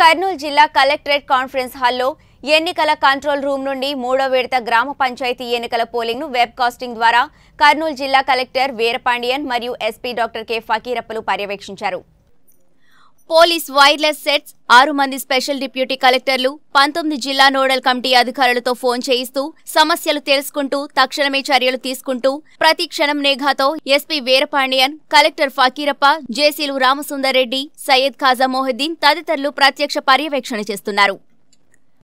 కర్నూలు జిల్లా collectorate conference హాల్లో ఎన్నికల కంట్రోల్ రూమ్ నుండి మూడో విడత గ్రామ పంచాయతీ ఎన్నికల పోలింగ్ ను వెబ్ కాస్టింగ్ ద్వారా కర్నూలు జిల్లా కలెక్టర్ వీరపాండియన్ మరియు ఎస్పీ డాక్టర్ కె ఫకీరప్పలు పర్యవేక్షించారు పోలీస్ వైర్లెస్ సెట్స్ ఆరు మంది స్పెషల్ డిప్యూటీ కలెక్టర్లు పంతొమ్మిది జిల్లా నోడల్ కమిటీ అధికారులతో ఫోన్ చేయిస్తూ సమస్యలు తెలుసుకుంటూ తక్షణమే చర్యలు తీసుకుంటూ ప్రతి క్షణం నేఘాతో ఎస్పీ వీరపాండియన్ కలెక్టర్ ఫకీరప్ప జేసీలు రామసుందర్రెడ్డి సయ్యద్ ఖాజా మొహద్దీన్ తదితరులు ప్రత్యక్ష పర్యవేక్షణ చేస్తున్నారు